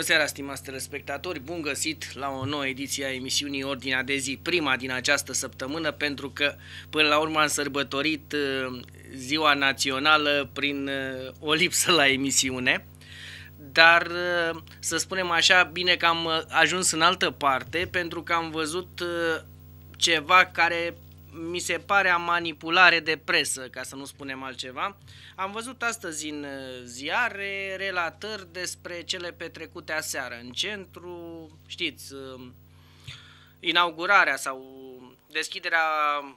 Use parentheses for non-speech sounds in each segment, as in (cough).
Bună seara, stimați telespectatori! Bun găsit la o nouă ediție a emisiunii Ordinea de zi, prima din această săptămână, pentru că până la urmă am sărbătorit uh, ziua națională prin uh, o lipsă la emisiune. Dar, uh, să spunem așa, bine că am ajuns în altă parte, pentru că am văzut ceva care mi se pare a manipulare de presă, ca să nu spunem altceva. Am văzut astăzi în uh, ziare relatări despre cele petrecute aseară în centru, știți, um, inaugurarea sau deschiderea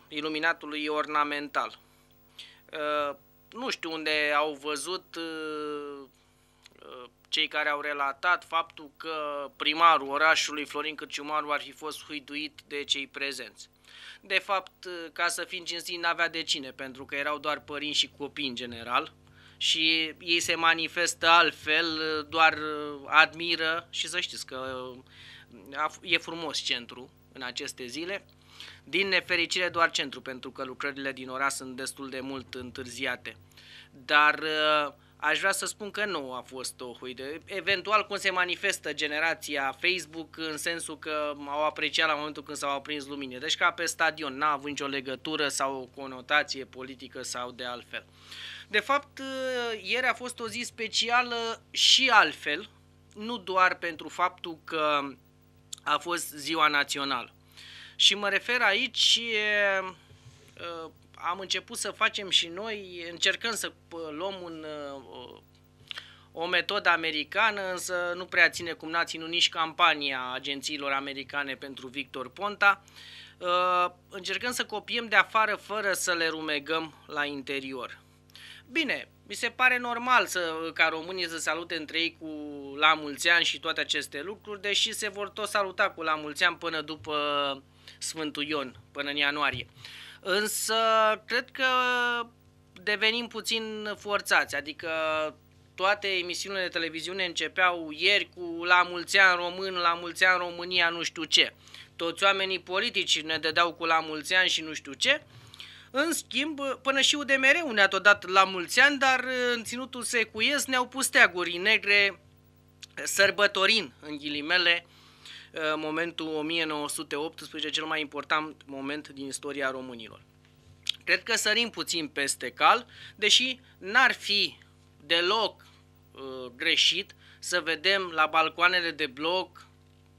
iluminatului ornamental. Uh, nu știu unde au văzut uh, cei care au relatat faptul că primarul orașului Florin Cârciumaru ar fi fost huiduit de cei prezenți. De fapt, ă, ca să fim cinstiti, n-avea de cine, pentru că erau doar părinți și copii în general și ei se manifestă altfel, ă, doar ă, admiră și să știți că e frumos centru în aceste zile. Din nefericire doar centru, pentru că lucrările din oraș sunt destul de mult întârziate. Dar uh, aș vrea să spun că nu a fost o huidă. Eventual cum se manifestă generația Facebook în sensul că au apreciat la momentul când s-au aprins lumine. Deci ca pe stadion, n-a avut nicio legătură sau o conotație politică sau de altfel. De fapt, ieri a fost o zi specială și altfel, nu doar pentru faptul că a fost ziua națională. Și mă refer aici ă, am început să facem și noi, încercăm să luăm un, ă, o metodă americană, însă nu prea ține cum n-a ținut nici campania agențiilor americane pentru Victor Ponta. Ă, încercăm să copiem de afară fără să le rumegăm la interior. Bine, mi se pare normal să, ca românii să salute între ei cu la mulți ani și toate aceste lucruri, deși se vor tot saluta cu la mulți ani până după Sfântul Ion, până în ianuarie. Uh, Însă, cred că devenim puțin forțați, adică toate emisiunile de televiziune începeau ieri cu la mulți ani român, la mulți ani România, nu știu ce. Toți oamenii politici ne dădeau cu la mulți ani și nu știu ce. În schimb, până și udmr ne-a tot dat la mulți ani, dar în ținutul secuiesc ne-au pus teaguri negre, sărbătorin, în ghilimele, uh, Uh, momentul 1918, cel mai important moment din istoria românilor. Cred că sărim puțin peste cal, deși n-ar fi deloc uh, greșit să vedem la balcoanele de bloc,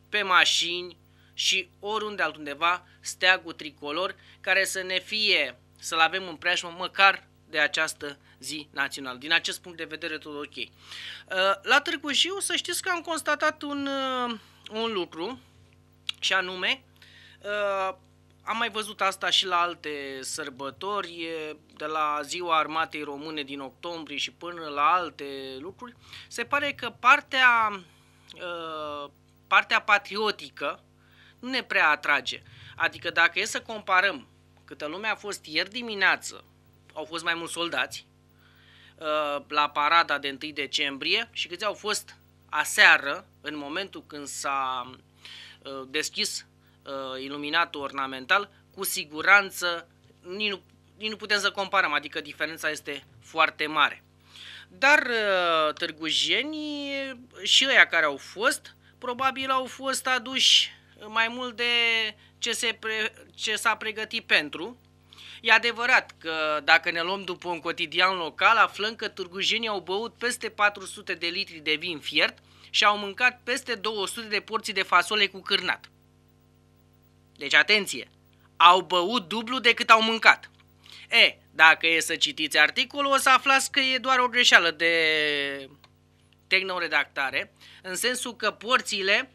pe mașini și oriunde altundeva steagul tricolor care să ne fie, să-l avem în preajmă măcar de această zi națională. Din acest punct de vedere tot ok. Uh, la Târgu Jiu să știți că am constatat un uh, un lucru și anume, uh, am mai văzut asta și la alte sărbători, de la ziua armatei române din octombrie și până la alte lucruri, se pare că partea, uh, partea patriotică nu ne prea atrage. Adică dacă e să comparăm câtă lume a fost ieri dimineață, au fost mai mulți soldați uh, la parada de 1 decembrie și câți au fost aseară, în momentul când s-a uh, deschis uh, iluminatul ornamental, cu siguranță nici nu, nici nu putem să comparăm, adică diferența este foarte mare. Dar uh, târgujenii și ăia care au fost, probabil au fost aduși mai mult de ce, se pre, ce s-a pregătit pentru, E adevărat că dacă ne luăm după un cotidian local, aflăm că turgujenii au băut peste 400 de litri de vin fiert și au mâncat peste 200 de porții de fasole cu cârnat. Deci atenție, au băut dublu decât au mâncat. E, dacă e să citiți articolul, o să aflați că e doar o greșeală de tehnoredactare, în sensul că porțiile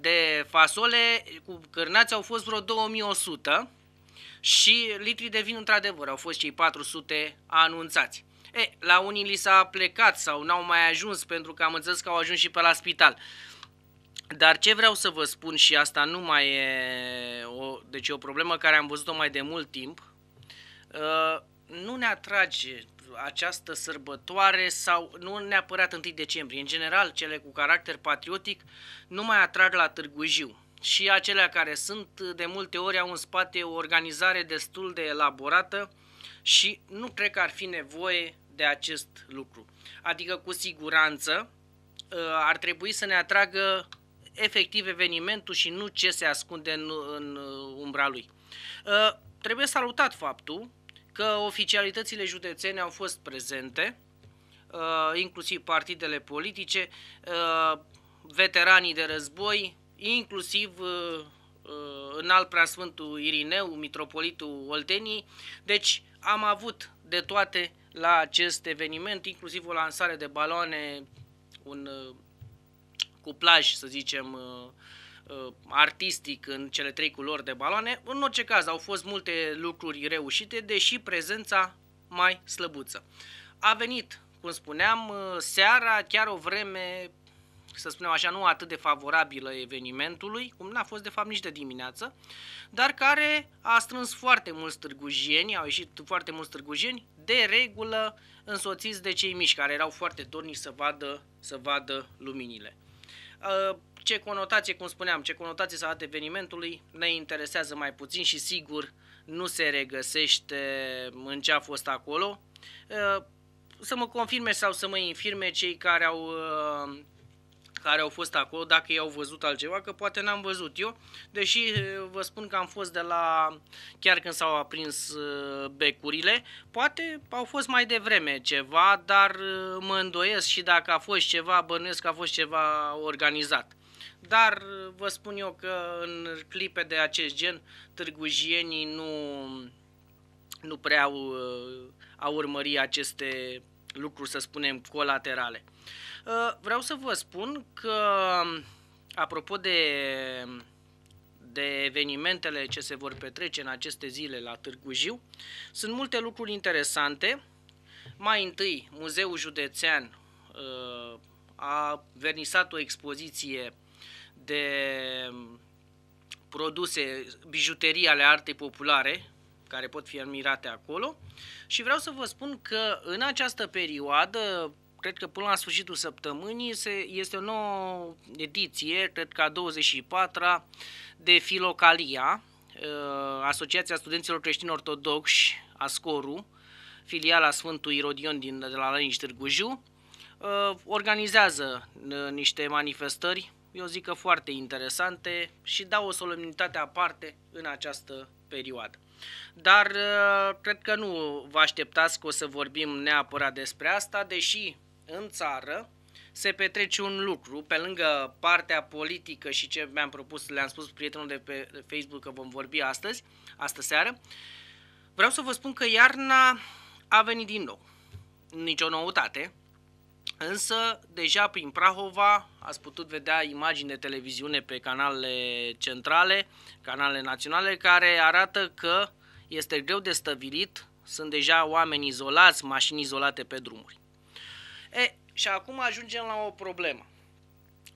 de fasole cu cârnați au fost vreo 2100, și litrii de vin într-adevăr au fost cei 400 anunțați. E, la unii li s-a plecat sau n-au mai ajuns pentru că am înțeles că au ajuns și pe la spital. Dar ce vreau să vă spun și asta nu mai e o, deci e o problemă care am văzut-o mai de mult timp, ă, nu ne atrage această sărbătoare sau nu neapărat 1 decembrie. În general, cele cu caracter patriotic nu mai atrag la Târgu Jiu și acelea care sunt de multe ori au în spate o organizare destul de elaborată și nu cred că ar fi nevoie de acest lucru. Adică cu siguranță uh, ar trebui să ne atragă efectiv evenimentul și nu ce se ascunde în, în umbra lui. Uh, trebuie salutat faptul că oficialitățile județene au fost prezente, uh, inclusiv partidele politice, veteranii de război, inclusiv uh, uh, în al preasfântul Irineu, mitropolitul Oltenii. Deci am avut de toate la acest eveniment, inclusiv o lansare de baloane, un uh, cuplaj, să zicem, artistic în cele trei culori de baloane. În orice caz, au fost multe lucruri reușite, deși prezența mai slăbuță. A venit, cum spuneam, seara, chiar o vreme să spunem așa, nu atât de favorabilă evenimentului, cum n-a fost de fapt nici de dimineață, dar care a strâns foarte mulți târgujieni, au ieșit foarte mulți târgujieni, de regulă însoțiți de cei mici, care erau foarte dornici să vadă, să vadă luminile. Uh, ce conotație, cum spuneam, ce conotație s-a dat evenimentului ne interesează mai puțin și sigur nu se regăsește în ce a fost acolo. Uh, să mă confirme sau să mă infirme cei care au uh, care au fost acolo, dacă ei au văzut altceva, că poate n-am văzut eu, deși eh, vă spun că am fost de la, chiar când s-au aprins eh, becurile, poate au fost mai devreme ceva, dar eh, mă îndoiesc și dacă a fost ceva, bănuiesc că a fost ceva organizat. Dar vă spun eu că în clipe de acest gen, târgujienii nu, nu prea au, au urmări aceste lucruri, să spunem, colaterale. Uh, vreau să vă spun că, um, apropo de, um, de evenimentele ce se vor petrece în aceste zile la Târgu Jiu, sunt multe lucruri interesante. Mai întâi, Muzeul Județean uh, a vernisat o expoziție de um, produse, bijuterii ale artei populare, care pot fi admirate acolo. Și vreau să vă spun că în această perioadă cred că până la sfârșitul săptămânii se, este o nouă ediție, cred că a 24-a, de Filocalia, uh, Asociația Studenților Creștini Ortodoxi, ASCORU, filiala Sfântului Irodion din, de la Lănici Târgu Jiu, uh, organizează uh, niște manifestări, eu zic că foarte interesante și dau o solemnitate aparte în această perioadă. Dar cred că nu vă așteptați că o să vorbim neapărat despre asta, deși în țară se petrece un lucru, pe lângă partea politică și ce mi-am propus, le-am spus prietenul de pe Facebook că vom vorbi astăzi, astă seară, vreau să vă spun că iarna a venit din nou. Nicio noutate, însă deja prin Prahova ați putut vedea imagini de televiziune pe canalele centrale, canalele naționale, care arată că este greu de stăvilit, sunt deja oameni izolați, mașini izolate pe drumuri. E, și acum ajungem la o problemă.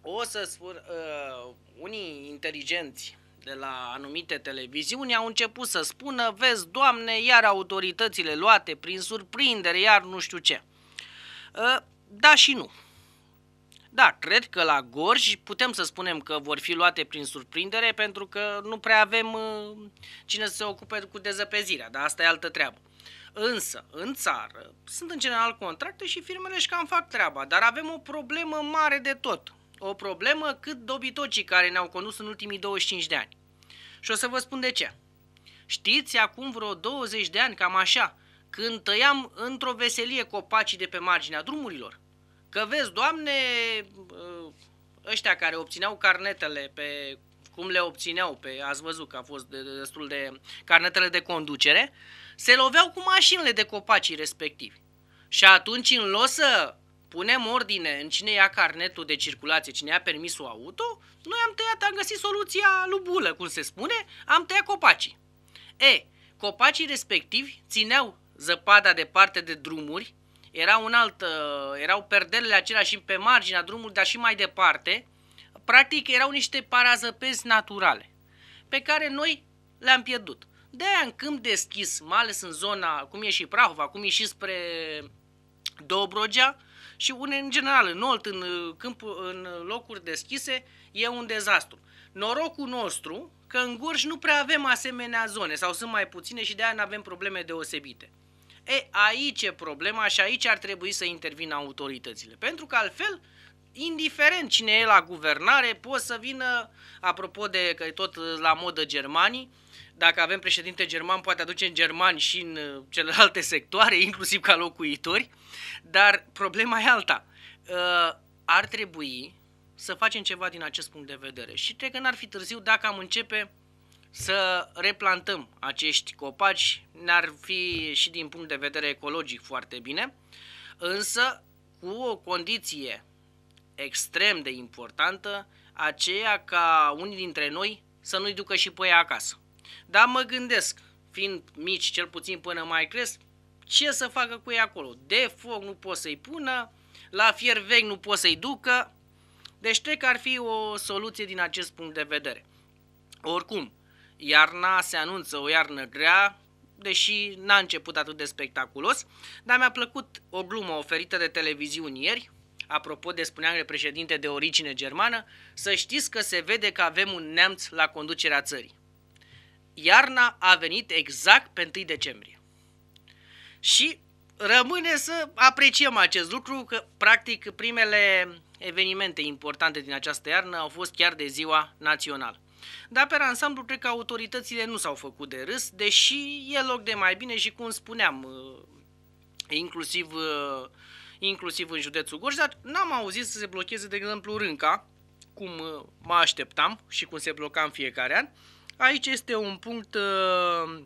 O să spun, uh, unii inteligenți de la anumite televiziuni au început să spună, vezi, doamne, iar autoritățile luate prin surprindere, iar nu știu ce. Uh, da și nu. Da, cred că la Gorj putem să spunem că vor fi luate prin surprindere pentru că nu prea avem uh, cine să se ocupe cu dezăpezirea, dar asta e altă treabă. Însă, în țară, sunt în general contracte și firmele își cam fac treaba, dar avem o problemă mare de tot. O problemă cât dobitocii care ne-au condus în ultimii 25 de ani. Și o să vă spun de ce. Știți, acum vreo 20 de ani, cam așa, când tăiam într-o veselie copacii de pe marginea drumurilor. Că vezi, doamne, ă, ăștia care obțineau carnetele pe cum le obțineau, pe, ați văzut că a fost destul de carnetele de conducere, se loveau cu mașinile de copacii respectivi. Și atunci, în loc să punem ordine în cine ia carnetul de circulație, cine ia permisul auto, noi am tăiat, am găsit soluția lubulă, cum se spune, am tăiat copacii. E, copacii respectivi țineau zăpada departe de drumuri, era un alt, uh, erau perdelele acelea și pe marginea drumului, dar și mai departe, practic erau niște parazăpezi naturale, pe care noi le-am pierdut. De-aia în câmp deschis, mai ales în zona, cum e și Prahova, cum e și spre Dobrogea și une în general, în Olt, în, uh, câmp, în locuri deschise, e un dezastru. Norocul nostru că în Gorj nu prea avem asemenea zone sau sunt mai puține și de-aia nu avem probleme deosebite. E, aici e problema și aici ar trebui să intervină autoritățile, pentru că altfel indiferent cine e la guvernare, poți să vină, apropo de că e tot la modă germanii, dacă avem președinte german, poate aduce în germani și în uh, celelalte sectoare, (laughs) inclusiv ca locuitori, dar problema e alta. Uh, ar trebui să facem ceva din acest punct de vedere și cred că n-ar fi târziu dacă am începe să replantăm acești copaci, n-ar fi și din punct de vedere ecologic foarte bine, însă cu o condiție extrem de importantă, aceea ca unii dintre noi să nu-i ducă și pe ei acasă. Dar mă gândesc, fiind mici cel puțin până mai cresc, ce să facă cu ei acolo? De foc nu pot să-i pună, la fier vechi nu pot să-i ducă, deci cred că ar fi o soluție din acest punct de vedere. Oricum, iarna se anunță o iarnă grea, deși n-a început atât de spectaculos, dar mi-a plăcut o glumă oferită de televiziuni ieri, apropo de spuneam președinte de origine germană, să știți că se vede că avem un nemț la conducerea țării iarna a venit exact pe 1 decembrie. Și rămâne să apreciem acest lucru, că practic primele evenimente importante din această iarnă au fost chiar de ziua națională. Dar pe ansamblu cred că autoritățile nu s-au făcut de râs, deși e loc de mai bine și cum spuneam, uh, inclusiv, uh, inclusiv în județul Gorj, dar n-am auzit să se blocheze, de exemplu, Rânca, cum uh, mă așteptam și cum se bloca în fiecare an, Aici este un punct, uh,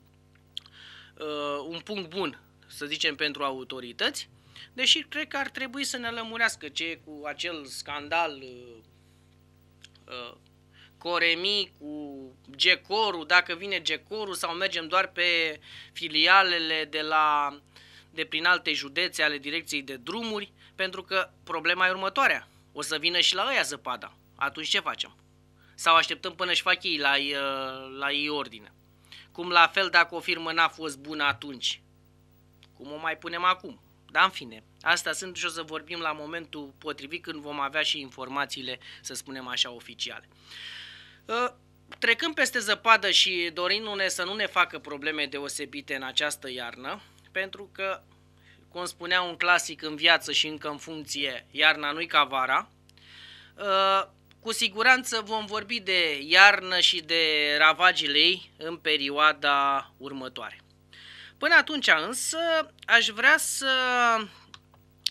uh, un punct bun, să zicem, pentru autorități, deși cred că ar trebui să ne lămurească ce e cu acel scandal uh, uh, cu Gecoru. dacă vine Gecoru sau mergem doar pe filialele de la de prin alte județe ale direcției de drumuri, pentru că problema e următoarea. O să vină și la ăia zăpada. Atunci ce facem? sau așteptăm până își fac ei la, uh, la ei ordine. Cum la fel dacă o firmă n-a fost bună atunci, cum o mai punem acum? Dar în fine, asta sunt și o să vorbim la momentul potrivit când vom avea și informațiile, să spunem așa, oficiale. Uh, trecând peste zăpadă și dorindu-ne să nu ne facă probleme deosebite în această iarnă, pentru că, cum spunea un clasic în viață și încă în funcție, iarna nu-i ca vara, uh, cu siguranță vom vorbi de iarnă și de ravagile ei în perioada următoare. Până atunci însă aș vrea să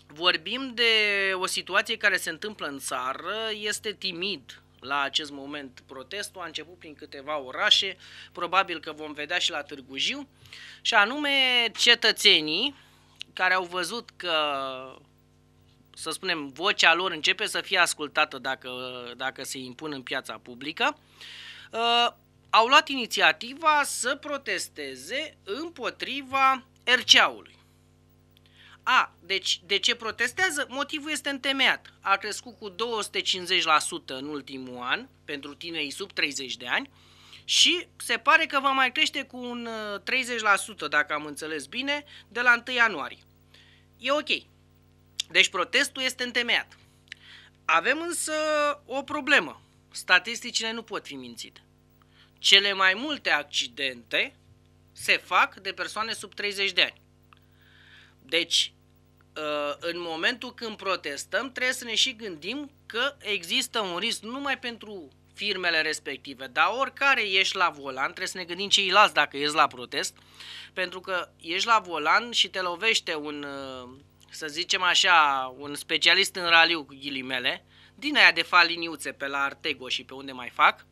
vorbim de o situație care se întâmplă în țară, este timid la acest moment protestul, a început prin câteva orașe, probabil că vom vedea și la Târgu Jiu, și anume cetățenii care au văzut că să spunem, vocea lor începe să fie ascultată dacă, dacă se impun în piața publică, uh, au luat inițiativa să protesteze împotriva RCA-ului. A, deci de ce protestează? Motivul este întemeiat. A crescut cu 250% în ultimul an pentru tinerii sub 30 de ani și se pare că va mai crește cu un 30%, uh, dacă am înțeles bine, de la 1 ianuarie. E ok, deci protestul este întemeiat. Avem însă o problemă. Statisticile nu pot fi mințite. Cele mai multe accidente se fac de persoane sub 30 de ani. Deci, uh, în momentul când protestăm, trebuie să ne și gândim că există un risc numai pentru firmele respective, dar oricare ești la volan, trebuie să ne gândim ceilalți dacă ești la protest, pentru că ești la volan și te lovește un uh, să zicem așa, un specialist în raliu cu ghilimele, din aia de fa liniuțe pe la Artego și pe unde mai fac,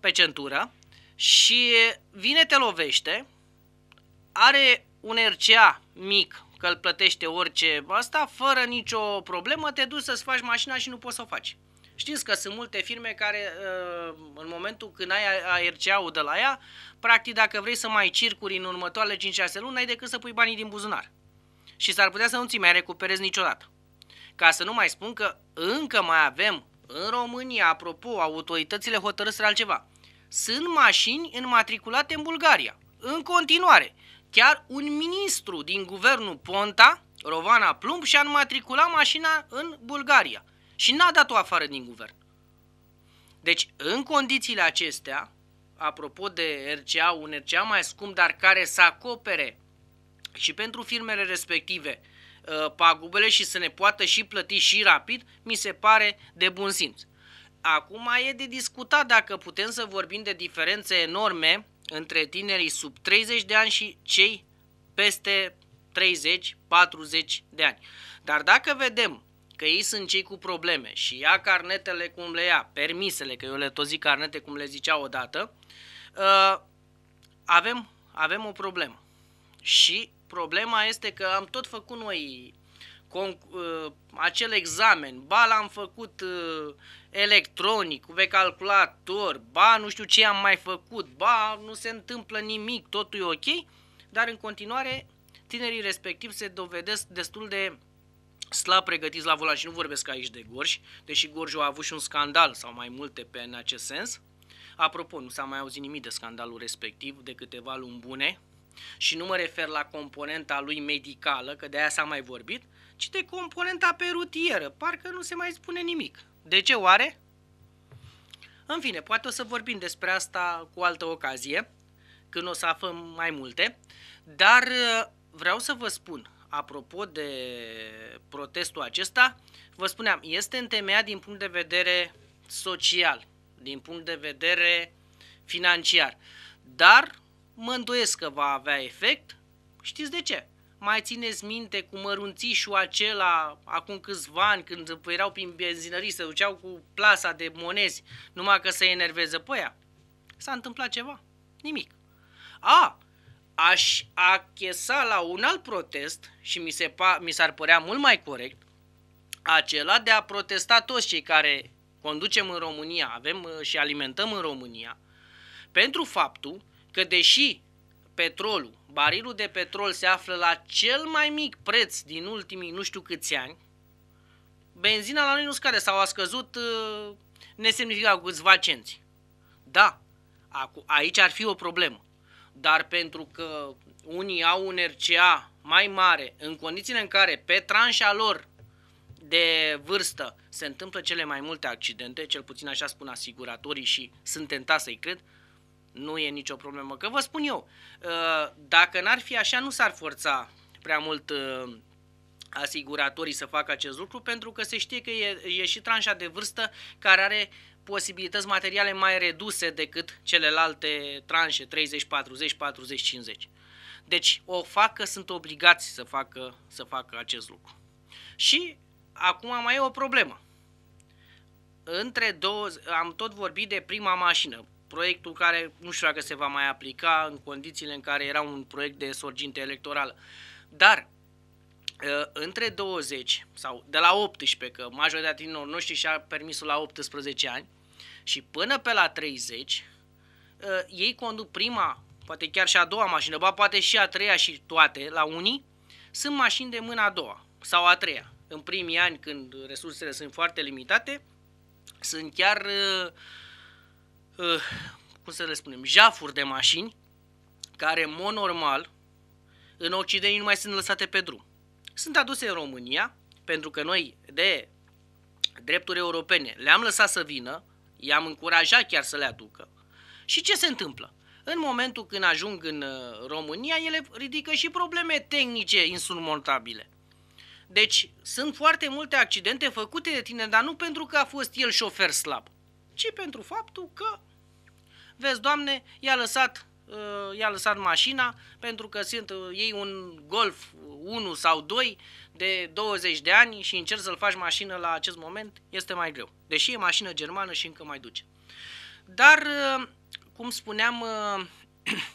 pe centură, și vine, te lovește, are un RCA mic, că îl plătește orice asta, fără nicio problemă, te duci să-ți faci mașina și nu poți să o faci. Știți că sunt multe firme care uh, în momentul când ai RCA-ul de la ea, practic dacă vrei să mai circuri în următoarele 5-6 luni, n-ai decât să pui banii din buzunar și s-ar putea să nu ți mai recuperezi niciodată. Ca să nu mai spun că încă mai avem în România, apropo, autoritățile hotărâsă altceva. Sunt mașini înmatriculate în Bulgaria. În continuare, chiar un ministru din guvernul Ponta, Rovana Plumb, și-a înmatriculat mașina în Bulgaria și n-a dat-o afară din guvern. Deci, în condițiile acestea, apropo de RCA, un RCA mai scump, dar care să acopere și pentru firmele respective uh, pagubele și să ne poată și plăti și rapid, mi se pare de bun simț. Acum e de discutat dacă putem să vorbim de diferențe enorme între tinerii sub 30 de ani și cei peste 30-40 de ani. Dar dacă vedem că ei sunt cei cu probleme și ia carnetele cum le ia, permisele, că eu le tot zic carnete cum le zicea odată, uh, avem, avem o problemă. Și Problema este că am tot făcut noi uh, acel examen, ba l-am făcut uh, electronic, pe calculator, ba nu știu ce am mai făcut, ba nu se întâmplă nimic, totul e ok, dar în continuare tinerii respectiv se dovedesc destul de slab pregătiți la volan și nu vorbesc aici de Gorj, deși Gorj a avut și un scandal sau mai multe pe în acest sens. Apropo, nu s-a mai auzit nimic de scandalul respectiv de câteva luni bune, și nu mă refer la componenta lui medicală, că de aia s-a mai vorbit, ci de componenta perutieră. Parcă nu se mai spune nimic. De ce oare? În fine, poate o să vorbim despre asta cu altă ocazie, când o să aflăm mai multe, dar uh, vreau să vă spun, apropo de protestul acesta, vă spuneam, este întemeiat din punct de vedere social, din punct de vedere financiar, dar mă îndoiesc că va avea efect. Știți de ce? Mai țineți minte cu mărunțișul acela acum câțiva ani când erau prin benzinării, se duceau cu plasa de monezi numai că se enerveze pe ea? S-a întâmplat ceva. Nimic. A, aș achesa la un alt protest și mi, se pa, mi s-ar părea mult mai corect acela de a protesta toți cei care conducem în România, avem uh, și alimentăm în România, pentru faptul că deși petrolul, barilul de petrol se află la cel mai mic preț din ultimii nu știu câți ani, benzina la noi nu scade sau a scăzut uh, nesemnificat cu câțiva cenți. Da, aici ar fi o problemă. Dar pentru că unii au un RCA mai mare, în condițiile în care pe tranșa lor de vârstă se întâmplă cele mai multe accidente, cel puțin așa spun asiguratorii și sunt tentat să-i cred, nu e nicio problemă. Că vă spun eu, uh, dacă n-ar fi așa, nu s-ar forța prea mult uh, asiguratorii să facă acest lucru, pentru că se știe că e, e și tranșa de vârstă care are posibilități materiale mai reduse decât celelalte tranșe, 30, 40, 40, 50. Deci o facă, sunt obligați să facă, să facă acest lucru. Și acum mai e o problemă. Între două, am tot vorbit de prima mașină proiectul care nu știu dacă se va mai aplica în condițiile în care era un proiect de sorginte electorală. Dar ă, între 20 sau de la 18, că majoritatea tinerilor noștri și-a permisul la 18 ani, și până pe la 30, ă, ei conduc prima, poate chiar și a doua mașină, ba poate și a treia și toate, la unii, sunt mașini de mâna a doua sau a treia. În primii ani, când resursele sunt foarte limitate, sunt chiar uh, Eh, cum să le spunem, jafuri de mașini care, în mod normal, în Occident nu mai sunt lăsate pe drum. Sunt aduse în România, pentru că noi, de drepturi europene, le-am lăsat să vină, i-am încurajat chiar să le aducă. Și ce se întâmplă? În momentul când ajung în eh, România, ele ridică și probleme tehnice insurmontabile. Deci sunt foarte multe accidente făcute de tine, dar nu pentru că a fost el șofer slab, ci pentru faptul că vezi, doamne, i-a lăsat, uh, i-a lăsat mașina pentru că sunt uh, ei un Golf 1 sau 2 de 20 de ani și încerci să-l faci mașină la acest moment, este mai greu. Deși e mașină germană și încă mai duce. Dar, uh, cum spuneam, uh, (clears throat)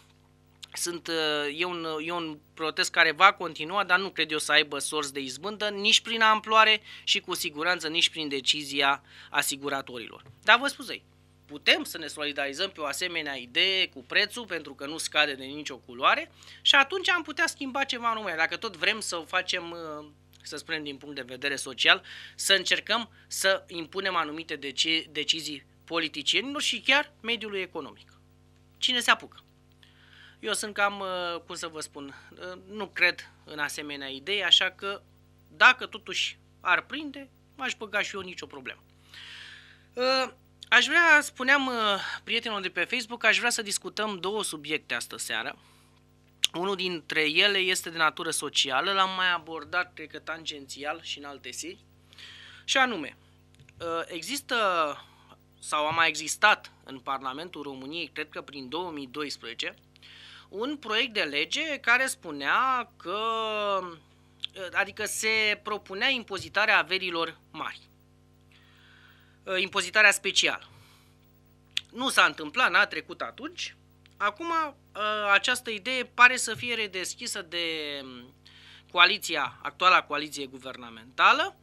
sunt, uh, e, un, e un protest care va continua, dar nu cred eu să aibă sorți de izbândă, nici prin amploare și cu siguranță nici prin decizia asiguratorilor. Dar vă spun ei, putem să ne solidarizăm pe o asemenea idee cu prețul, pentru că nu scade de nicio culoare și atunci am putea schimba ceva în România. Dacă tot vrem să o facem, uh, să spunem, din punct de vedere social, să încercăm să impunem anumite deci- decizii politicienilor și chiar mediului economic. Cine se apucă? Eu sunt cam, uh, cum să vă spun, uh, nu cred în asemenea idei, așa că dacă totuși ar prinde, m-aș băga și eu nicio problemă. Aș vrea, spuneam uh, prietenilor de pe Facebook, aș vrea să discutăm două subiecte astă seară. Unul dintre ele este de natură socială, l-am mai abordat, cred că tangențial și în alte seri, și anume, uh, există sau a mai existat în Parlamentul României, cred că prin 2012, un proiect de lege care spunea că, uh, adică se propunea impozitarea averilor mari. Uh, impozitarea specială. Nu s-a întâmplat, n-a trecut atunci. Acum uh, această idee pare să fie redeschisă de um, coaliția, actuala coaliție guvernamentală.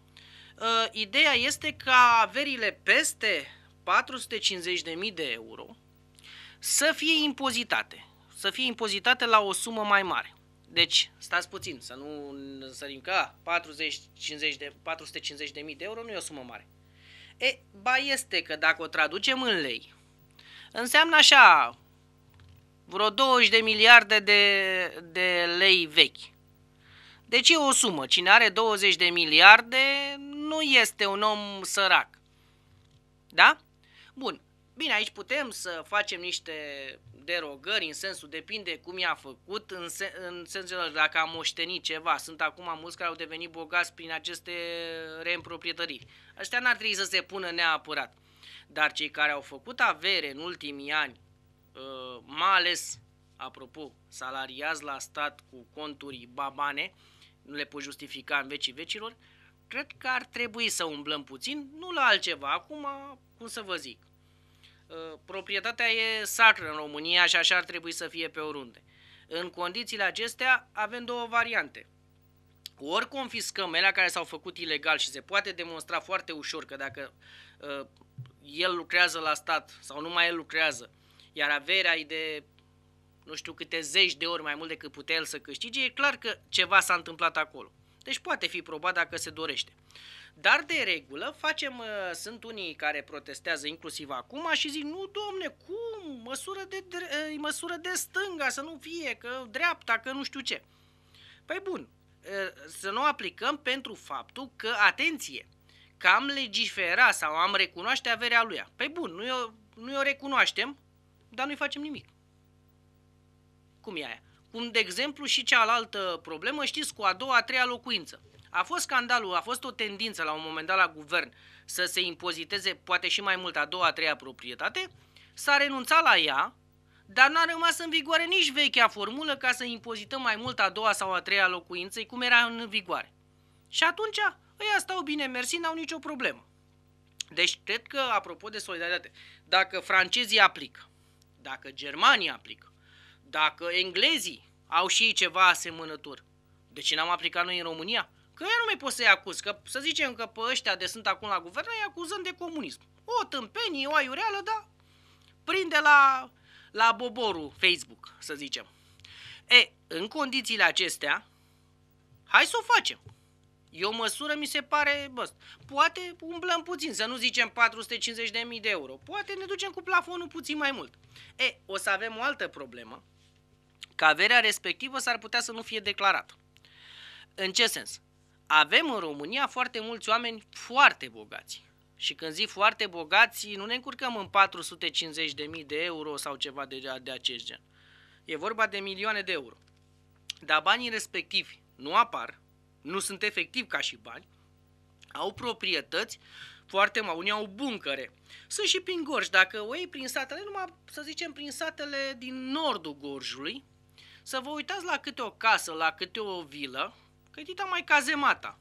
Uh, ideea este ca averile peste 450.000 de euro să fie impozitate, să fie impozitate la o sumă mai mare. Deci, stați puțin, să nu sărim că 40, 50 de, 450 de de euro nu e o sumă mare. E, ba este că dacă o traducem în lei, înseamnă așa, vreo 20 de miliarde de, de lei vechi. Deci e o sumă. Cine are 20 de miliarde nu este un om sărac. Da? Bun. Bine, aici putem să facem niște derogări, în sensul depinde cum i-a făcut, în, sen, în sensul dacă a moștenit ceva. Sunt acum mulți care au devenit bogați prin aceste reîmproprietări. Ăștia n-ar trebui să se pună neapărat. Dar cei care au făcut avere în ultimii ani, uh, mai ales, apropo, salariați la stat cu conturi babane, nu le poți justifica în vecii vecilor, cred că ar trebui să umblăm puțin, nu la altceva. Acum, cum să vă zic, Uh, proprietatea e sacră în România și așa ar trebui să fie pe oriunde. În condițiile acestea avem două variante. Ori confiscăm elea care s-au făcut ilegal și se poate demonstra foarte ușor că dacă uh, el lucrează la stat sau nu mai el lucrează, iar averea e de nu știu câte zeci de ori mai mult decât putea el să câștige, e clar că ceva s-a întâmplat acolo. Deci poate fi probat dacă se dorește. Uh, dar de regulă facem, uh, sunt unii care protestează inclusiv acum și zic, nu domne, cum, măsură de, uh, măsură de stânga, să nu fie, că dreapta, că nu știu ce. Păi bun, uh, să nu aplicăm pentru faptul că, atenție, că am legifera sau am recunoaște averea lui. Păi bun, noi o, nu o recunoaștem, dar nu-i facem nimic. Cum e aia? Cum, de exemplu, și cealaltă problemă, știți, cu a doua, a treia locuință. A fost scandalul, a fost o tendință la un moment dat la guvern să se impoziteze poate și mai mult a doua, a treia proprietate, s-a renunțat la ea, dar n-a rămas în vigoare nici vechea formulă ca să impozităm mai mult a doua sau a treia locuință, cum era în vigoare. Și atunci, ăia stau bine mersi, n-au nicio problemă. Deci, cred că, apropo de solidaritate, dacă francezii aplică, dacă germanii aplică, dacă englezii au și ei ceva asemănător, de ce n-am aplicat noi în România? Că eu nu mai pot să-i acuz, că să zicem că pe ăștia de sunt acum la guvern, îi acuzăm de comunism. O tâmpenie, o aiureală, da, prinde la, la boborul Facebook, să zicem. E, în condițiile acestea, hai să o facem. E o măsură, mi se pare, bă, poate umblăm puțin, să nu zicem 450.000 de euro. Poate ne ducem cu plafonul puțin mai mult. E, o să avem o altă problemă, că averea respectivă s-ar putea să nu fie declarată. În ce sens? avem în România foarte mulți oameni foarte bogați. Și când zic foarte bogați, nu ne încurcăm în 450.000 de euro sau ceva de, de acest gen. E vorba de milioane de euro. Dar banii respectivi nu apar, nu sunt efectiv ca și bani, au proprietăți foarte mari, unii au buncăre. Sunt și prin Gorj, dacă o iei prin satele, numai să zicem prin satele din nordul Gorjului, să vă uitați la câte o casă, la câte o vilă, Că e dita mai cazemata.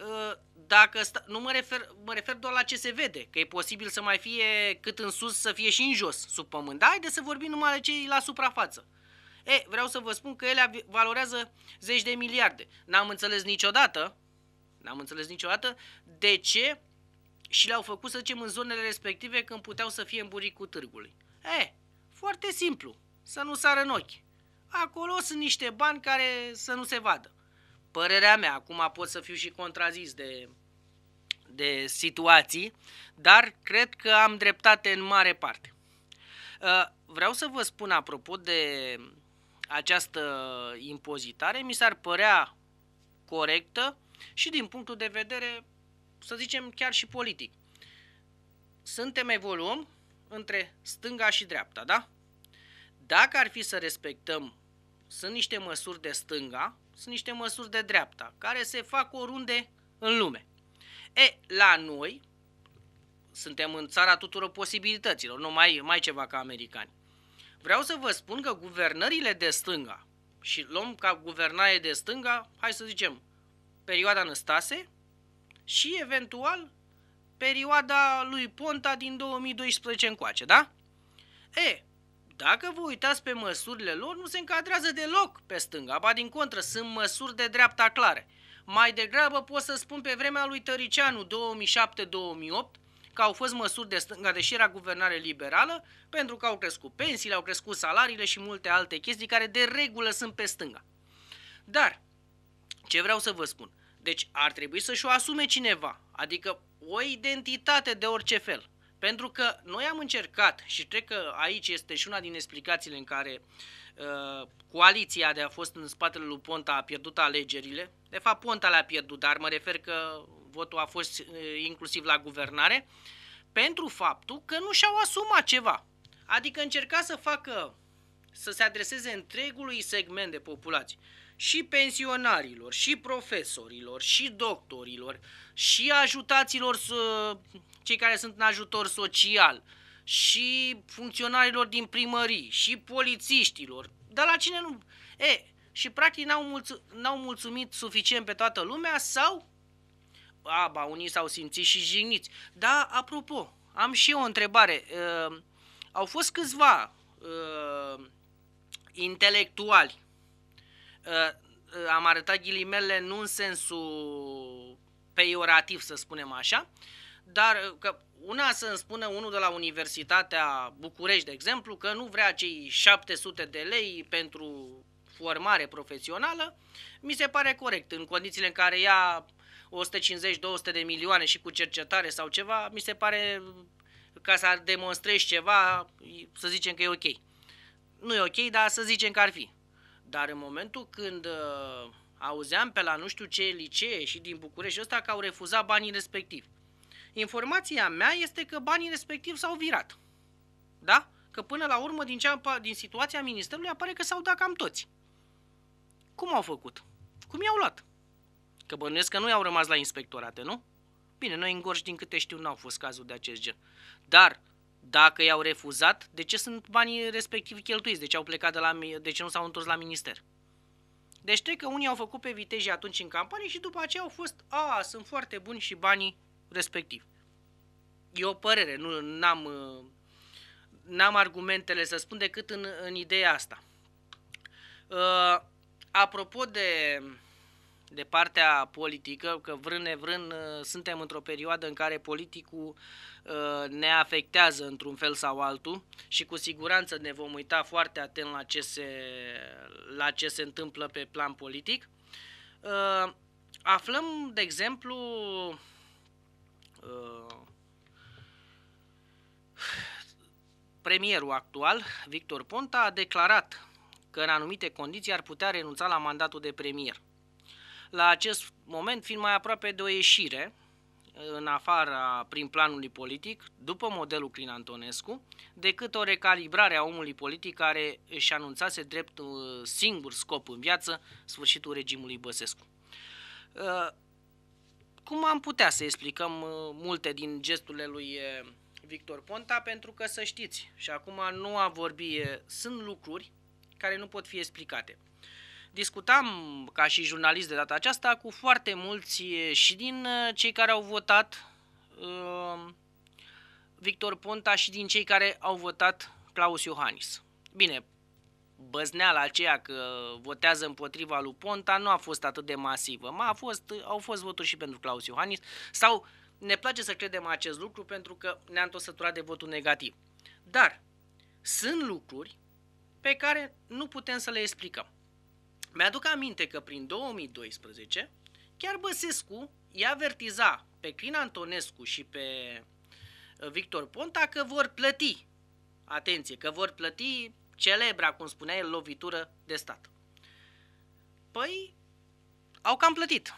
Ă, dacă sta, nu mă refer, mă refer doar la ce se vede, că e posibil să mai fie cât în sus, să fie și în jos, sub pământ. Da, haideți să vorbim numai de cei la suprafață. E, vreau să vă spun că ele valorează zeci de miliarde. N-am înțeles niciodată, n-am înțeles niciodată de ce și le-au făcut, să zicem, în zonele respective când puteau să fie în buricul târgului. E, foarte simplu, să nu sară în ochi. Acolo sunt niște bani care să nu se vadă părerea mea, acum pot să fiu și contrazis de, de situații, dar cred că am dreptate în mare parte. Uh, vreau să vă spun apropo de această impozitare, mi s-ar părea corectă și din punctul de vedere, să zicem, chiar și politic. Suntem, evoluăm între stânga și dreapta, da? Dacă ar fi să respectăm, sunt niște măsuri de stânga sunt niște măsuri de dreapta, care se fac oriunde în lume. E, la noi, suntem în țara tuturor posibilităților, nu mai, mai ceva ca americani. Vreau să vă spun că guvernările de stânga, și luăm ca guvernare de stânga, hai să zicem, perioada Năstase și eventual perioada lui Ponta din 2012 încoace, da? E, dacă vă uitați pe măsurile lor, nu se încadrează deloc pe stânga, ba din contră, sunt măsuri de dreapta clare. Mai degrabă pot să spun pe vremea lui Tăricianu 2007-2008 că au fost măsuri de stânga, deși era guvernare liberală, pentru că au crescut pensiile, au crescut salariile și multe alte chestii care de regulă sunt pe stânga. Dar, ce vreau să vă spun? Deci ar trebui să-și o asume cineva, adică o identitate de orice fel. Pentru că noi am încercat și cred că aici este și una din explicațiile în care uh, coaliția de a fost în spatele lui Ponta a pierdut alegerile. De fapt, Ponta le-a pierdut, dar mă refer că votul a fost uh, inclusiv la guvernare, pentru faptul că nu și-au asumat ceva. Adică încerca să facă, să se adreseze întregului segment de populație și pensionarilor, și profesorilor, și doctorilor, și ajutaților cei care sunt în ajutor social, și funcționarilor din primării, și polițiștilor, dar la cine nu... E, și practic n-au, mulțu- n-au mulțumit suficient pe toată lumea sau... A, ba, unii s-au simțit și jigniți. Da, apropo, am și eu o întrebare. Uh, au fost câțiva uh, intelectuali, uh, am arătat ghilimele nu în sensul peiorativ, să spunem așa, uh, dar uh, că una să îmi spună unul de la Universitatea București, de exemplu, că nu vrea cei 700 de lei pentru formare profesională, mi se pare corect. În condițiile în care ia 150-200 de milioane și cu cercetare sau ceva, mi se pare uh, ca să demonstrezi ceva, să zicem că e ok. Nu e ok, dar să zicem că ar fi. Dar în momentul când uh, auzeam pe la nu știu ce licee și din București ăsta că au refuzat banii respectivi, Informația mea este că banii respectiv s-au virat. Da? Că până la urmă, din, cea, din situația ministerului, apare că s-au dat cam toți. Cum au făcut? Cum i-au luat? Că bănuiesc că nu i-au rămas la inspectorate, nu? Bine, noi în Gorj, din câte știu, n-au fost cazul de acest gen. Dar, dacă i-au refuzat, de ce sunt banii respectivi cheltuiți? De ce, au plecat de, la, de ce nu s-au întors la minister? Deci cred că unii au făcut pe viteji atunci în campanie și după aceea au fost, a, sunt foarte buni și banii respectiv. E o părere, nu am, uh, n-am argumentele să spun decât în, în ideea asta. Uh, apropo de, de partea politică, că vrând nevrând uh, suntem într-o perioadă în care politicul uh, ne afectează într-un fel sau altul și cu siguranță ne vom uita foarte atent la ce se, la ce se întâmplă pe plan politic. Uh, aflăm, de exemplu, Uh, premierul actual, Victor Ponta, a declarat că în anumite condiții ar putea renunța la mandatul de premier. La acest moment, fiind mai aproape de o ieșire, în afara prin planului politic, după modelul Crin Antonescu, decât o recalibrare a omului politic care își anunțase drept uh, singur scop în viață sfârșitul regimului Băsescu. Uh, cum am putea să explicăm uh, multe din gesturile lui uh, Victor Ponta, pentru că să știți, și acum nu a vorbi, uh, sunt lucruri care nu pot fi explicate. Discutam ca și jurnalist de data aceasta cu foarte mulți și din cei care au votat Victor Ponta și din cei care au votat Claus Iohannis. Bine, băzneala aceea că votează împotriva lui Ponta nu a fost atât de masivă. Ma a fost, au fost voturi și pentru Claus Iohannis sau ne place să credem acest lucru pentru că ne-am tot săturat de votul negativ. Dar sunt lucruri pe care nu putem să le explicăm. Mi-aduc aminte că prin 2012 chiar Băsescu i avertiza pe Crin Antonescu și pe uh, Victor Ponta că vor plăti, atenție, că vor plăti celebra, cum spunea el, lovitură de stat. Păi, au cam plătit.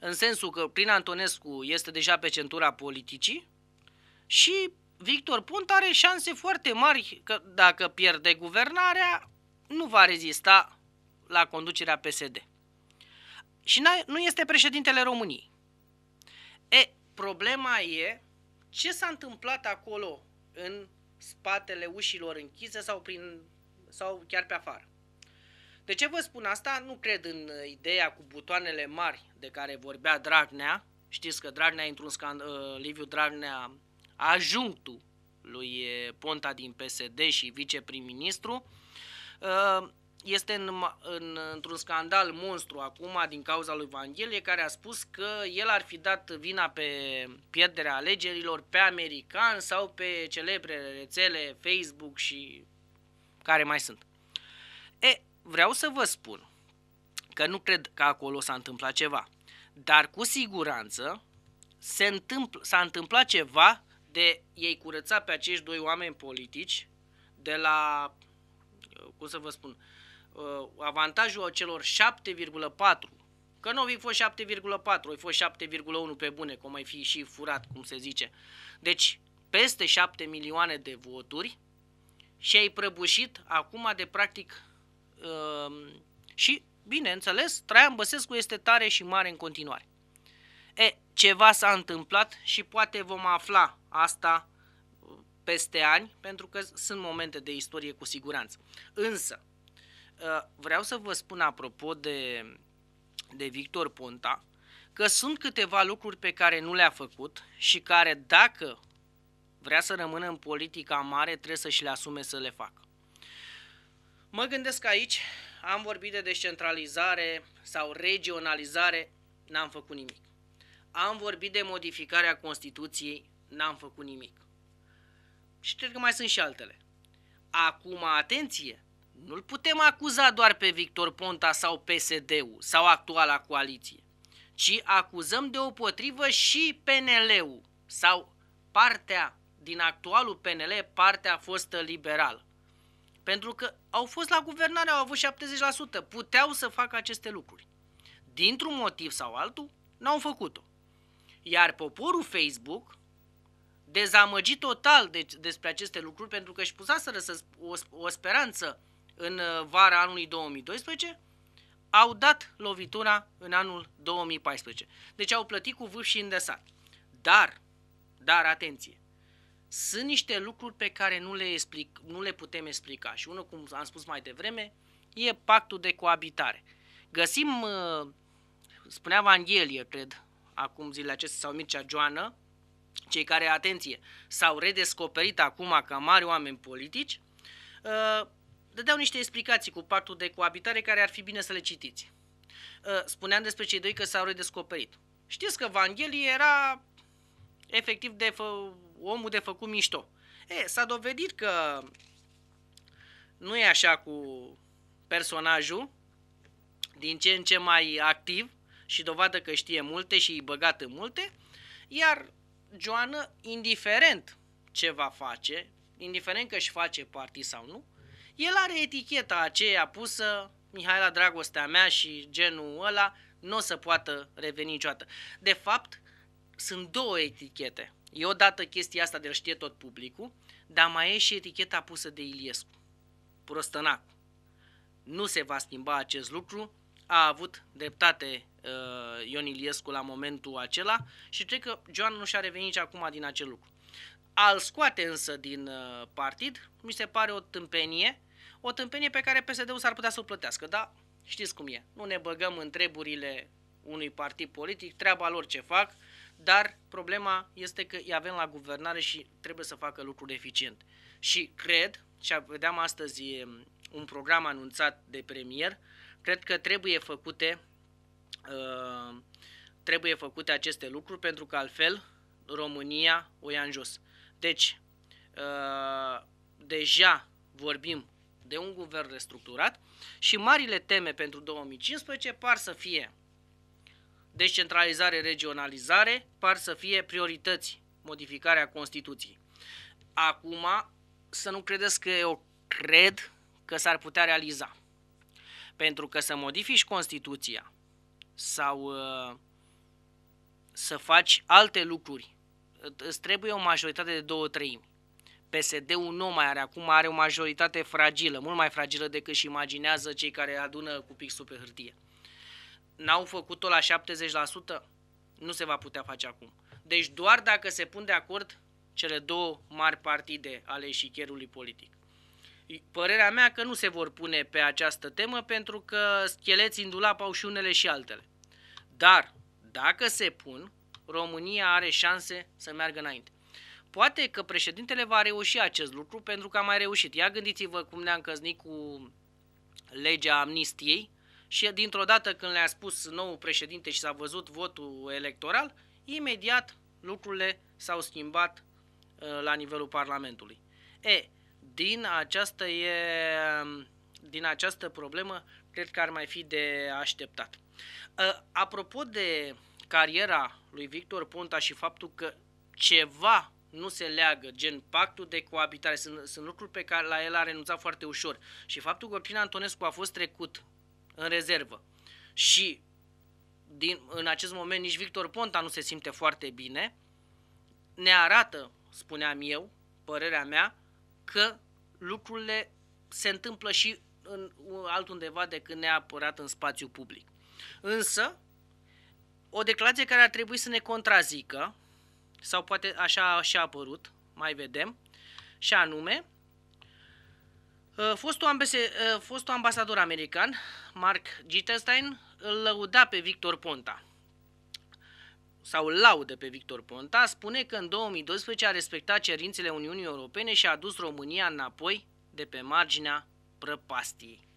În sensul că prin Antonescu este deja pe centura politicii și Victor Ponta are șanse foarte mari că dacă pierde guvernarea, nu va rezista la conducerea PSD. Și nu este președintele României. E, problema e ce s-a întâmplat acolo în spatele ușilor închise sau, prin, sau chiar pe afară. De ce vă spun asta? Nu cred în ideea cu butoanele mari de care vorbea Dragnea. Știți că Dragnea, într-un scandal, ă, Liviu Dragnea, ajunctul lui Ponta din PSD și viceprim-ministru, ă, este în, în, într-un scandal monstru acum din cauza lui Vanghelie care a spus că el ar fi dat vina pe pierderea alegerilor pe american sau pe celebre rețele Facebook și care mai sunt. E, vreau să vă spun că nu cred că acolo s-a întâmplat ceva, dar cu siguranță se întâmpl- s-a întâmplat ceva de ei curăța pe acești doi oameni politici de la, cum să vă spun, uh, uh, avantajul celor 7,4 Că nu au fi fost 7,4, au fost 7,1 pe bune, cum mai fi și furat, cum se zice. Deci, peste 7 milioane de voturi și ai prăbușit acum de practic uh, și, bineînțeles, Traian Băsescu este tare și mare în continuare. E, ceva s-a întâmplat și poate vom afla asta uh, peste ani, pentru că sunt momente de istorie cu siguranță. Însă, Eh, vreau să vă spun apropo de, de Victor Ponta, că sunt câteva lucruri pe care nu le-a făcut și care dacă vrea să rămână în politica mare, trebuie să și le asume să le facă. Mă gândesc aici, am vorbit de descentralizare sau regionalizare, n-am făcut nimic. Am vorbit de modificarea Constituției, n-am făcut nimic. Și cred că mai sunt și altele. Acum, atenție! Nu-l putem acuza doar pe Victor Ponta sau PSD-ul sau actuala coaliție, ci acuzăm deopotrivă și PNL-ul sau partea din actualul PNL, partea fostă liberală. Pentru că au fost la guvernare, au avut 70%, puteau să facă aceste lucruri. Dintr-un motiv sau altul, n-au făcut-o. Iar poporul Facebook, dezamăgit total de, despre aceste lucruri, pentru că își pusaseră o, o speranță în uh, vara anului 2012, au dat lovitura în anul 2014. Deci au plătit cu vârf și îndesat. Dar, dar atenție, sunt niște lucruri pe care nu le, explic, nu le putem explica și unul, cum am spus mai devreme, e pactul de coabitare. Găsim, uh, spunea Vanghelie, cred, acum zilele acestea, sau Mircea Joană, cei care, atenție, s-au redescoperit acum ca mari oameni politici, uh, dădeau niște explicații cu pactul de coabitare care ar fi bine să le citiți. Uh, spuneam despre cei doi că s-au redescoperit. Știți că Vanghelie era efectiv de fă, omul de făcut mișto. E, s-a dovedit că nu e așa cu personajul, din ce în ce mai activ și dovadă că știe multe și e băgat în multe, iar Joana, indiferent ce va face, indiferent că își face partii sau nu, el are eticheta aceea pusă, Mihaela dragostea mea și genul ăla, nu o să poată reveni niciodată. De fapt, sunt două etichete. E odată chestia asta de știe tot publicul, dar mai e și eticheta pusă de Iliescu, prostănac. Nu se va schimba acest lucru, a avut dreptate uh, Ion Iliescu la momentul acela și cred că Joan nu și-a revenit nici acum din acel lucru. Al scoate însă din uh, partid mi se pare o tâmpenie, o tâmpenie pe care PSD-ul s-ar putea să o plătească, dar știți cum e, nu ne băgăm în treburile unui partid politic, treaba lor ce fac, dar problema este că îi avem la guvernare și trebuie să facă lucruri eficient. Și cred, și vedeam astăzi um, un program anunțat de premier, cred că trebuie făcute, uh, trebuie făcute aceste lucruri pentru că altfel România o ia în jos. Deci, uh, deja vorbim de un guvern restructurat și marile teme pentru 2015 par să fie descentralizare, regionalizare, par să fie priorități, modificarea Constituției. Acum, să nu credeți că eu cred că s-ar putea realiza. Pentru că să modifici Constituția sau uh, să faci alte lucruri îți trebuie o majoritate de două treimi. PSD-ul nu mai are acum, are o majoritate fragilă, mult mai fragilă decât și imaginează cei care adună cu pixul pe hârtie. N-au făcut-o la 70%? Nu se va putea face acum. Deci doar dacă se pun de acord cele două mari partide ale șicherului politic. Părerea mea că nu se vor pune pe această temă pentru că scheleții în dulap au și unele și altele. Dar dacă se pun, România are șanse să meargă înainte. Poate că președintele va reuși acest lucru pentru că a mai reușit. Ia gândiți-vă cum ne-am încăznit cu legea amnistiei și dintr-o dată când le-a spus nou președinte și s-a văzut votul electoral, imediat lucrurile s-au schimbat uh, la nivelul Parlamentului. E, din această, e, din această problemă cred că ar mai fi de așteptat. Uh, apropo de cariera lui Victor Ponta și faptul că ceva nu se leagă, gen pactul de coabitare, sunt, sunt lucruri pe care la el a renunțat foarte ușor. Și faptul că Prin Antonescu a fost trecut în rezervă și din, în acest moment nici Victor Ponta nu se simte foarte bine, ne arată, spuneam eu, părerea mea, că lucrurile se întâmplă și în altundeva decât neapărat în spațiu public. Însă, o declarație care ar trebui să ne contrazică, sau poate așa și-a apărut, mai vedem, și anume, uh, fostul, ambese, uh, fostul ambasador american, Mark Gitterstein, îl lăuda pe Victor Ponta sau îl laudă pe Victor Ponta, spune că în 2012 a respectat cerințele Uniunii Europene și a dus România înapoi de pe marginea prăpastiei.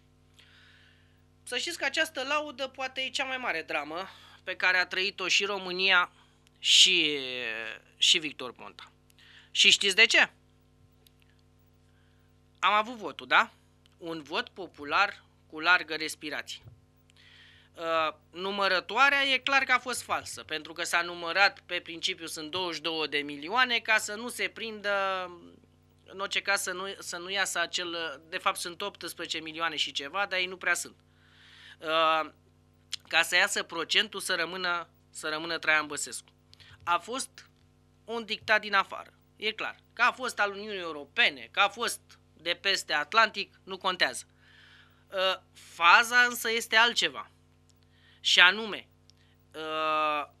Să știți că această laudă poate e cea mai mare dramă pe care a trăit-o și România și, și Victor Ponta. Și știți de ce? Am avut votul, da? Un vot popular cu largă respirație. Uh, numărătoarea e clar că a fost falsă, pentru că s-a numărat pe principiu sunt 22 de milioane ca să nu se prindă în orice caz să nu, să nu iasă acel, de fapt sunt 18 milioane și ceva, dar ei nu prea sunt. Uh, ca să iasă procentul să rămână, să rămână Traian Băsescu. A fost un dictat din afară, e clar. Că a fost al Uniunii Europene, că a fost de peste Atlantic, nu contează. Ă, faza însă este altceva. Și anume, ă,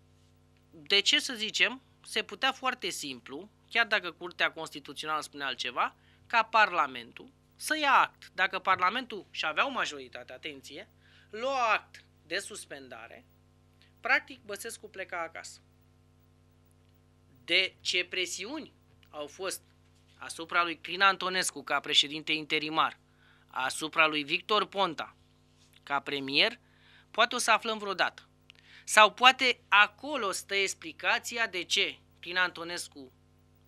de ce să zicem, se putea foarte simplu, chiar dacă Curtea Constituțională spune altceva, ca Parlamentul să ia act. Dacă Parlamentul și avea o majoritate, atenție, lua act de suspendare, practic Băsescu pleca acasă. De ce presiuni au fost asupra lui Clin Antonescu ca președinte interimar, asupra lui Victor Ponta ca premier, poate o să aflăm vreodată. Sau poate acolo stă explicația de ce Clin Antonescu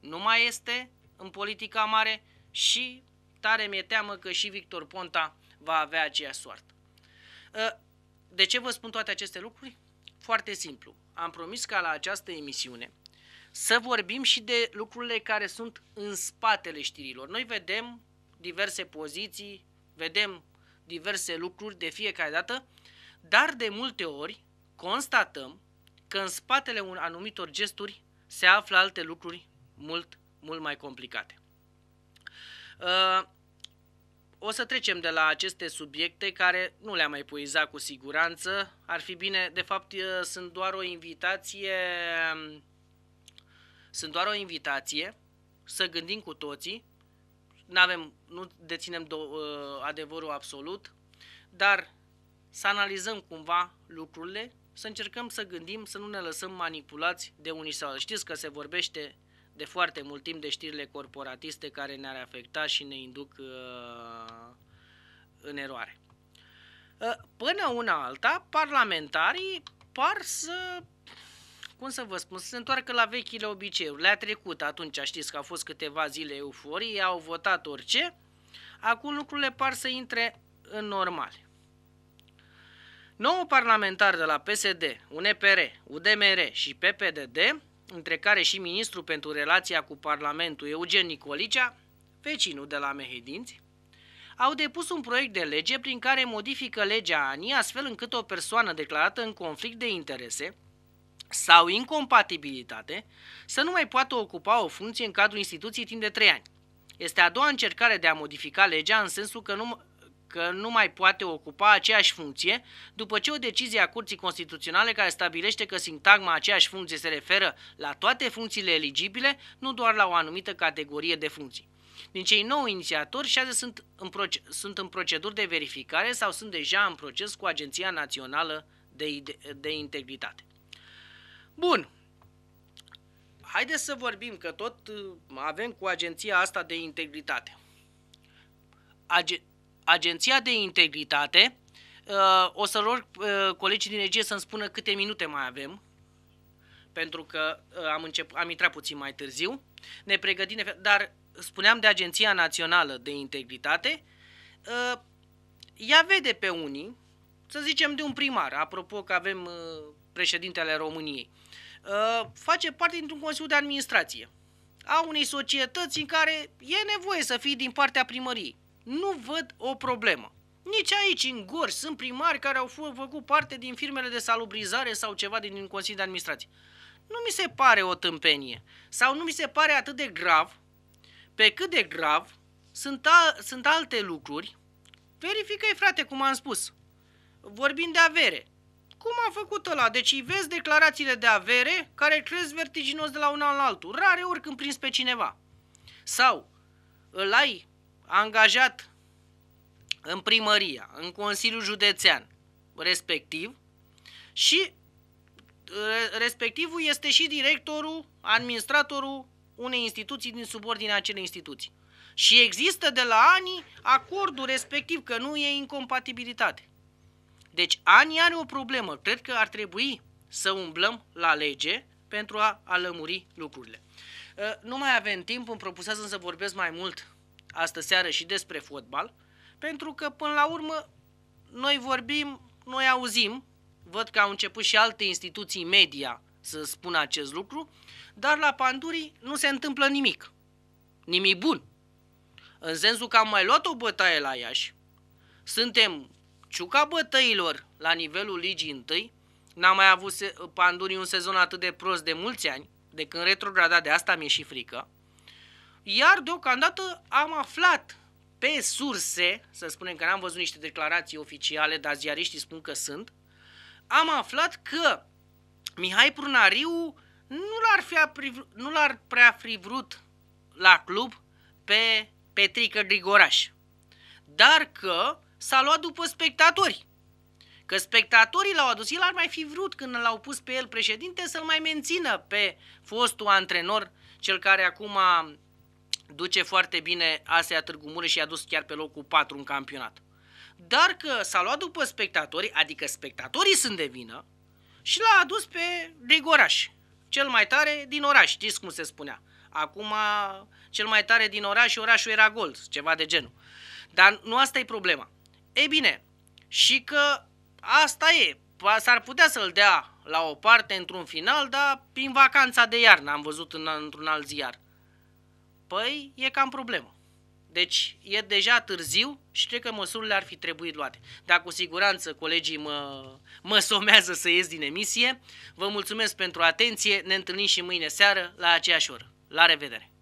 nu mai este în politica mare și tare mi-e teamă că și Victor Ponta va avea aceeași soartă. Ă, de ce vă spun toate aceste lucruri? Foarte simplu. Am promis ca la această emisiune să vorbim și de lucrurile care sunt în spatele știrilor. Noi vedem diverse poziții, vedem diverse lucruri de fiecare dată, dar de multe ori constatăm că în spatele un anumitor gesturi se află alte lucruri mult, mult mai complicate. Uh, o să trecem de la aceste subiecte care nu le-am mai puizat cu siguranță. Ar fi bine, de fapt, sunt doar o invitație mm, sunt doar o invitație să gândim cu toții. N-avem, nu deținem do- adevărul absolut, dar să analizăm cumva lucrurile, să încercăm să gândim, să nu ne lăsăm manipulați de unii sau știți că se vorbește de foarte mult timp de știrile corporatiste care ne-ar afecta și ne induc uh, în eroare. Uh, până una alta, parlamentarii par să cum să vă spun, să se întoarcă la vechile obiceiuri. Le-a trecut atunci, știți că au fost câteva zile euforie, au votat orice. Acum lucrurile par să intre în normale. Nouă parlamentari de la PSD, UNPR, UDMR și PPDD între care și ministrul pentru relația cu Parlamentul Eugen Nicolicea, vecinul de la Mehedinți, au depus un proiect de lege prin care modifică legea ANI astfel încât o persoană declarată în conflict de interese sau incompatibilitate să nu mai poată ocupa o funcție în cadrul instituției timp de 3 ani. Este a doua încercare de a modifica legea în sensul că nu, că nu mai poate ocupa aceeași funcție după ce o decizie a Curții Constituționale care stabilește că sintagma aceeași funcție se referă la toate funcțiile eligibile, nu doar la o anumită categorie de funcții. Din cei nou inițiatori, șase sunt în, proce- sunt în proceduri de verificare sau sunt deja în proces cu Agenția Națională de, Ide- de Integritate. Bun. Haideți să vorbim că tot uh, avem cu agenția asta de integritate. Agenția de Integritate, uh, o să rog uh, colegii din regie să-mi spună câte minute mai avem, pentru că uh, am, încep, am intrat puțin mai târziu. Ne pregătim, dar spuneam de Agenția Națională de Integritate, ea vede pe unii, să zicem de un primar, apropo că avem președintele României, face parte dintr-un consiliu de administrație a unei societăți în care e nevoie să fii din partea primăriei nu văd o problemă. Nici aici, în Gorj, sunt primari care au făcut parte din firmele de salubrizare sau ceva din Consiliul de Administrație. Nu mi se pare o tâmpenie sau nu mi se pare atât de grav, pe cât de grav sunt, a, sunt alte lucruri. Verifică-i, frate, cum am spus. Vorbim de avere. Cum a făcut ăla? Deci îi vezi declarațiile de avere care cresc vertiginos de la un an la altul. Rare ori când prins pe cineva. Sau îl ai angajat în primăria, în Consiliul Județean respectiv și respectivul este și directorul, administratorul unei instituții din subordinea acelei instituții. Și există de la ani acordul respectiv că nu e incompatibilitate. Deci ani are o problemă. Cred că ar trebui să umblăm la lege pentru a, a lămuri lucrurile. Ă, nu mai avem timp, îmi propusează să vorbesc mai mult astă seară și despre fotbal, pentru că până la urmă noi vorbim, noi auzim, văd că au început și alte instituții media să spună acest lucru, dar la Pandurii nu se întâmplă nimic. Nimic bun. În sensul că am mai luat o bătaie la Iași, suntem ciuca bătăilor la nivelul ligii întâi, n am mai avut Pandurii un sezon atât de prost de mulți ani, de când retrograda de asta mi-e și frică, iar deocamdată am aflat pe surse, să spunem că n-am văzut niște declarații oficiale, dar ziariștii spun că sunt, am aflat că Mihai Prunariu nu l-ar, fi nu l-ar prea fi vrut la club pe Petrică Grigoraș, dar că s-a luat după spectatori. Că spectatorii l-au adus, el ar mai fi vrut când l-au pus pe el președinte să-l mai mențină pe fostul antrenor, cel care acum duce foarte bine ASEA Târgu Mureș și a dus chiar pe locul 4 în campionat. Dar că s-a luat după spectatori, adică spectatorii sunt de vină, și l-a adus pe Grigoraș, cel mai tare din oraș, știți cum se spunea. Acum, cel mai tare din oraș orașul era gol, ceva de genul. Dar nu asta e problema. Ei bine, și că asta e, s-ar putea să-l dea la o parte într-un final, dar prin vacanța de iarnă am văzut în, într-un alt ziar păi e cam problemă. Deci e deja târziu și cred că măsurile ar fi trebuit luate. Dar cu siguranță colegii mă, mă somează să ies din emisie. Vă mulțumesc pentru atenție, ne întâlnim și mâine seară la aceeași oră. La revedere!